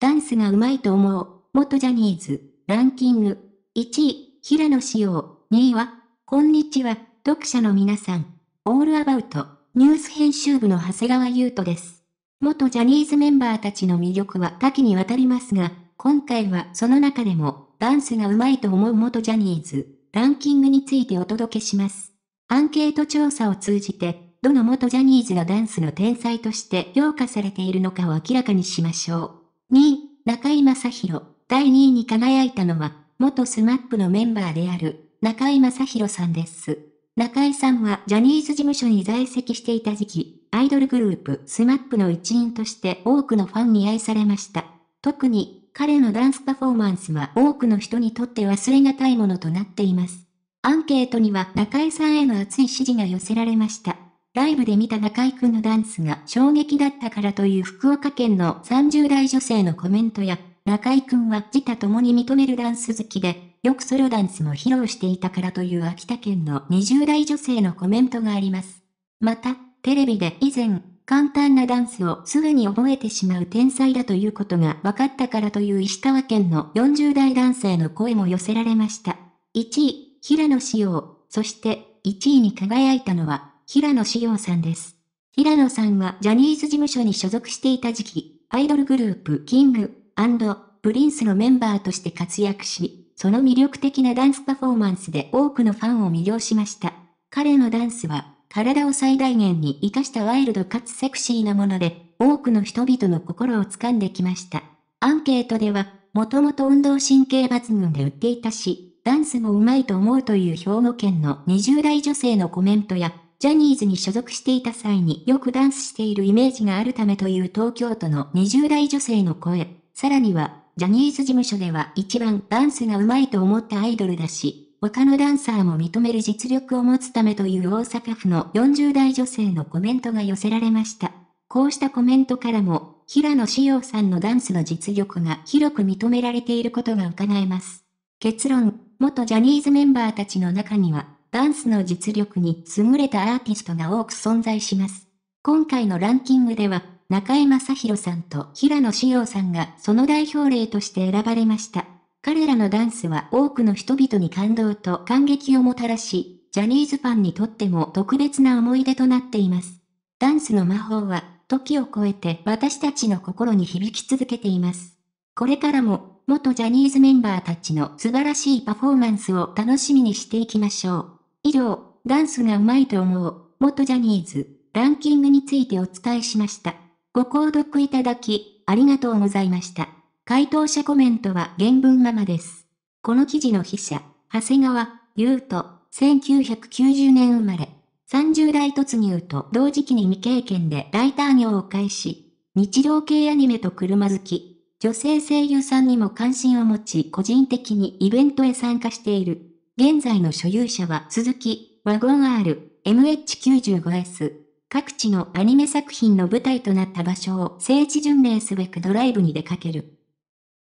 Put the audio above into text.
ダンスが上手いと思う。元ジャニーズ。ランキング。1位、平野紫耀。2位は、こんにちは、読者の皆さん。オールアバウト、ニュース編集部の長谷川優斗です。元ジャニーズメンバーたちの魅力は多岐にわたりますが、今回はその中でも、ダンスが上手いと思う元ジャニーズ、ランキングについてお届けします。アンケート調査を通じて、どの元ジャニーズがダンスの天才として評価されているのかを明らかにしましょう。2位、中井正宏。第2位に輝いたのは、元スマップのメンバーである、中井正宏さんです。中井さんはジャニーズ事務所に在籍していた時期、アイドルグループ、スマップの一員として多くのファンに愛されました。特に、彼のダンスパフォーマンスは多くの人にとって忘れがたいものとなっています。アンケートには中井さんへの熱い支持が寄せられました。ライブで見た中井くんのダンスが衝撃だったからという福岡県の30代女性のコメントや、中井くんは自他共に認めるダンス好きで、よくソロダンスも披露していたからという秋田県の20代女性のコメントがあります。また、テレビで以前、簡単なダンスをすぐに覚えてしまう天才だということが分かったからという石川県の40代男性の声も寄せられました。1位、平野紫耀、そして1位に輝いたのは平野紫耀さんです。平野さんはジャニーズ事務所に所属していた時期、アイドルグループキングプリンスのメンバーとして活躍し、その魅力的なダンスパフォーマンスで多くのファンを魅了しました。彼のダンスは、体を最大限に活かしたワイルドかつセクシーなもので、多くの人々の心を掴んできました。アンケートでは、もともと運動神経抜群で売っていたし、ダンスも上手いと思うという兵庫県の20代女性のコメントや、ジャニーズに所属していた際によくダンスしているイメージがあるためという東京都の20代女性の声。さらには、ジャニーズ事務所では一番ダンスが上手いと思ったアイドルだし、他のダンサーも認める実力を持つためという大阪府の40代女性のコメントが寄せられました。こうしたコメントからも、平野志陽さんのダンスの実力が広く認められていることが伺えます。結論、元ジャニーズメンバーたちの中には、ダンスの実力に優れたアーティストが多く存在します。今回のランキングでは、中江正宏さんと平野紫耀さんがその代表例として選ばれました。彼らのダンスは多くの人々に感動と感激をもたらし、ジャニーズファンにとっても特別な思い出となっています。ダンスの魔法は、時を超えて私たちの心に響き続けています。これからも、元ジャニーズメンバーたちの素晴らしいパフォーマンスを楽しみにしていきましょう。以上、ダンスがうまいと思う、元ジャニーズ、ランキングについてお伝えしました。ご購読いただき、ありがとうございました。回答者コメントは原文ままです。この記事の筆者、長谷川、優斗、1990年生まれ、30代突入と同時期に未経験でライター業を開始、日常系アニメと車好き、女性声優さんにも関心を持ち個人的にイベントへ参加している。現在の所有者は鈴木、ワゴン R、MH95S。各地のアニメ作品の舞台となった場所を聖地巡礼すべくドライブに出かける。